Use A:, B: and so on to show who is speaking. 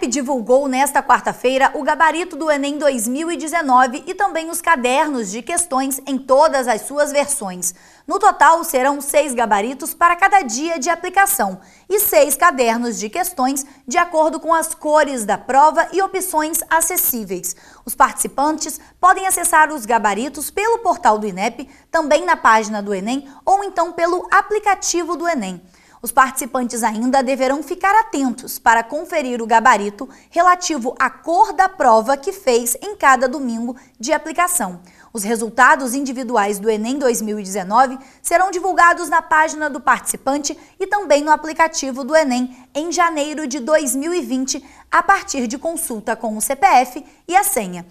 A: INEP divulgou nesta quarta-feira o gabarito do Enem 2019 e também os cadernos de questões em todas as suas versões. No total, serão seis gabaritos para cada dia de aplicação e seis cadernos de questões de acordo com as cores da prova e opções acessíveis. Os participantes podem acessar os gabaritos pelo portal do INEP, também na página do Enem ou então pelo aplicativo do Enem. Os participantes ainda deverão ficar atentos para conferir o gabarito relativo à cor da prova que fez em cada domingo de aplicação. Os resultados individuais do Enem 2019 serão divulgados na página do participante e também no aplicativo do Enem em janeiro de 2020, a partir de consulta com o CPF e a senha.